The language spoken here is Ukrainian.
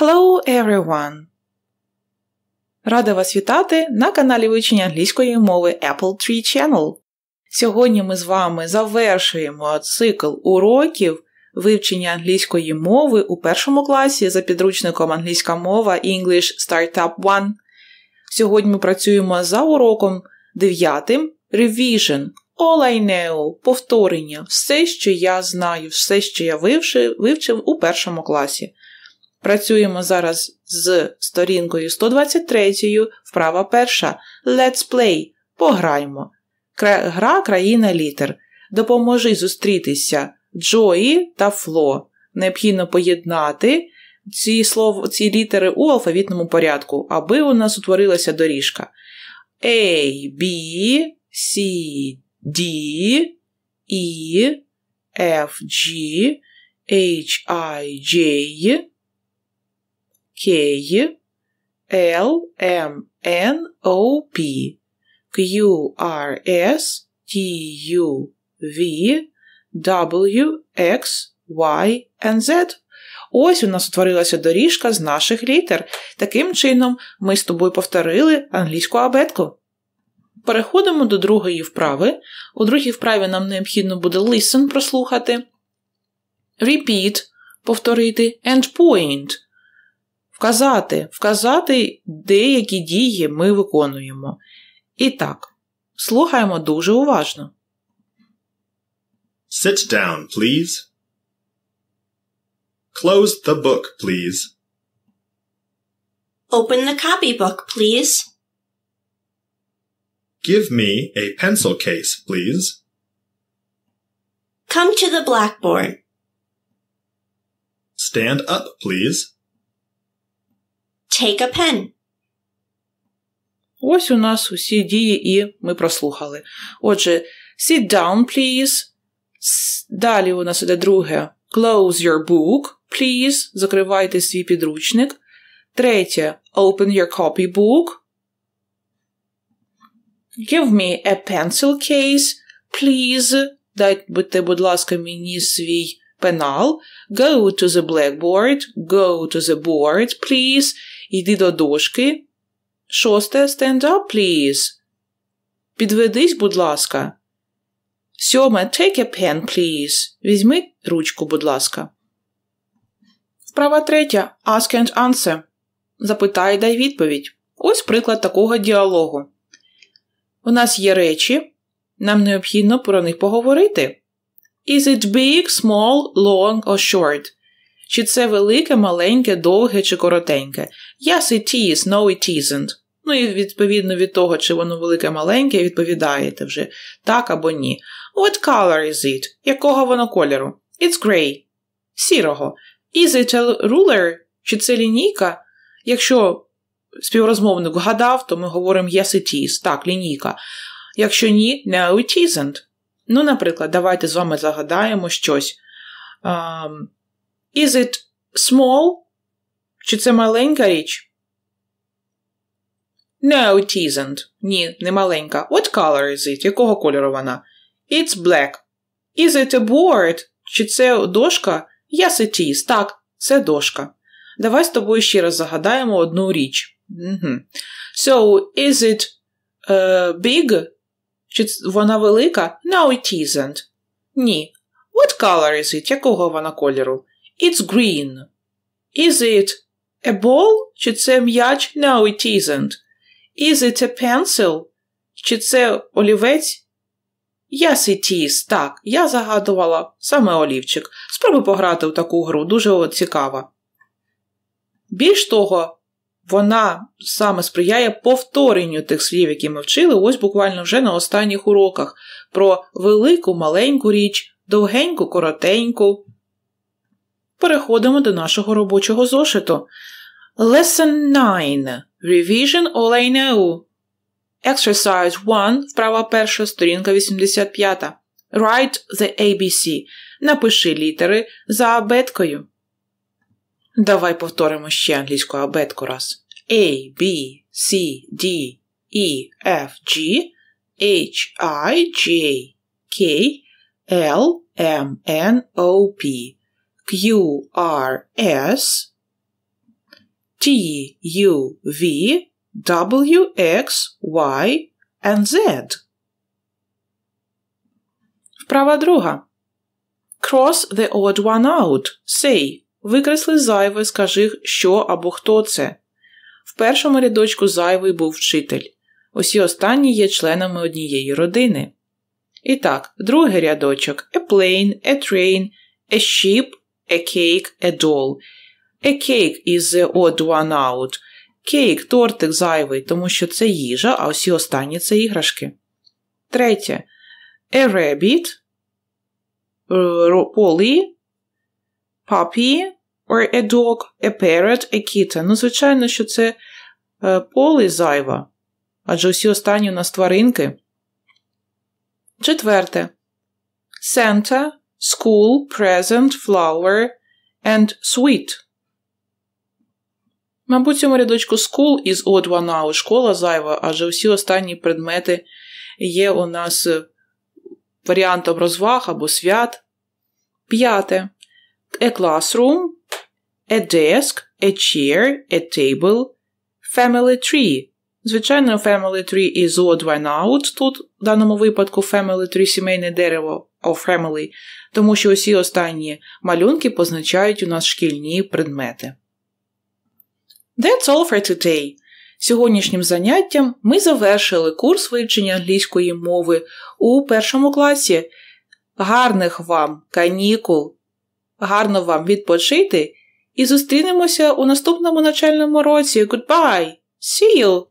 Hello everyone! Рада вас вітати на каналі вивчення англійської мови Apple Tree Channel. Сьогодні ми з вами завершуємо цикл уроків вивчення англійської мови у першому класі за підручником англійська мова English Startup 1. Сьогодні ми працюємо за уроком 9 Revision. All I know – повторення, все, що я знаю, все, що я вивчив, вивчив у першому класі. Працюємо зараз з сторінкою 123, вправа перша. Let's play. Пограємо. Кра... Гра країна літер. Допоможи зустрітися Джої та Фло. Необхідно поєднати ці слов... ці літери у алфавітному порядку, аби у нас утворилася доріжка. A, B, C, D, E, F, G, H, I, J. K, L, M, N, O, P, Q, R, S, T, U, V, W, X, Y, and Z. Ось у нас утворилася доріжка з наших літер. Таким чином, ми з тобою повторили англійську абетку. Переходимо до другої вправи. У другій вправі нам необхідно буде listen прослухати, repeat повторити and point Вказати, вказати деякі дії ми виконуємо. І так, слухаємо дуже уважно. Sit down, please. Close the book, please. Open the copy book, please. Give me a pencil case, please. Come to the blackboard. Stand up, please. Take a pen. Ось у нас усі дії і ми прослухали. Отже, sit down, please. Далі у нас іде друге. Close your book, please. Закривайте свій підручник. Третє. Open your copy book. Give me a pencil case, please. Дайте, будь ласка, мені свій пенал. Go to the blackboard. Go to the board, please. Йди до дошки. Шосте stand up, please. Підведись, будь ласка. Сьоме take a pen, please. Візьми ручку, будь ласка. Вправа третя. Ask and answer. Запитай дай відповідь. Ось приклад такого діалогу. У нас є речі. Нам необхідно про них поговорити. Is it big, small, long or short? Чи це велике, маленьке, довге чи коротеньке? Yes, it is, no it isn't. Ну і відповідно від того, чи воно велике маленьке, відповідаєте вже так або ні. What color is it? Якого воно кольору? It's grey. Сірого. Is it a ruler? Чи це лінійка? Якщо співрозмовник гадав, то ми говоримо yes it is. Так, лінійка. Якщо ні, no it isn't. Ну, наприклад, давайте з вами загадаємо щось. Um, Is it small? Чи це маленька річ? No, it isn't. Ні, не маленька. What color is it? Якого кольору вона? It's black. Is it a board? Чи це дошка? Yes, it is. Так, це дошка. Давай з тобою ще раз загадаємо одну річ. Угу. So, is it uh, big? Чи вона велика? No, it isn't. Ні. What color is it? Якого вона кольору? It's green. Is it a ball? Чи це м'яч? No, it isn't. Is it a pencil? Чи це олівець? Yes, it is. Так, я загадувала саме олівчик. Спробуй пограти в таку гру, дуже цікава. Більш того, вона саме сприяє повторенню тих слів, які ми вчили, ось буквально вже на останніх уроках, про велику маленьку річ, довгеньку коротеньку, Переходимо до нашого робочого зошиту. Lesson 9. Revision OLANEU. Е Exercise 1. Вправа перша, сторінка 85. Write the ABC. Напиши літери за абеткою. Давай повторимо ще англійську абетку раз. A, B, C, D, E, F, G, H, I, J, K, L, M, N, O, P. Q, R, S, T, U, V, W, X, Y and Z. Вправа друга. Cross the odd one out. Say. Викресли зайве, скажи, що або хто це. В першому рядочку зайвий був вчитель. Усі останні є членами однієї родини. І так, другий рядочок: a plane, a train, a ship, a cake, a doll. A cake is the odd one out. Cake – тортик зайвий, тому що це їжа, а усі останні це іграшки. Третє. A rabbit, Polly, е, puppy, or a dog, a parrot, a kitten. Ну, звичайно, що це е, полі зайва. Адже усі останні у нас тваринки. Четверте. Santa, school, present, flower and sweet. Мабуть, в цьому рядочку school is із one, вона школа зайва, адже всі останні предмети є у нас е, варіантом розваг або свят. П'яте. A classroom, a desk, a chair, a table, family tree. Звичайно, Family Tree is зо двойна out тут, в даному випадку Family Tree сімейне дерево of Family, тому що усі останні малюнки позначають у нас шкільні предмети. That's all for today. Сьогоднішнім заняттям ми завершили курс вивчення англійської мови у першому класі. Гарних вам канікул! Гарно вам відпочити! І зустрінемося у наступному навчальному році. Goodbye! See you!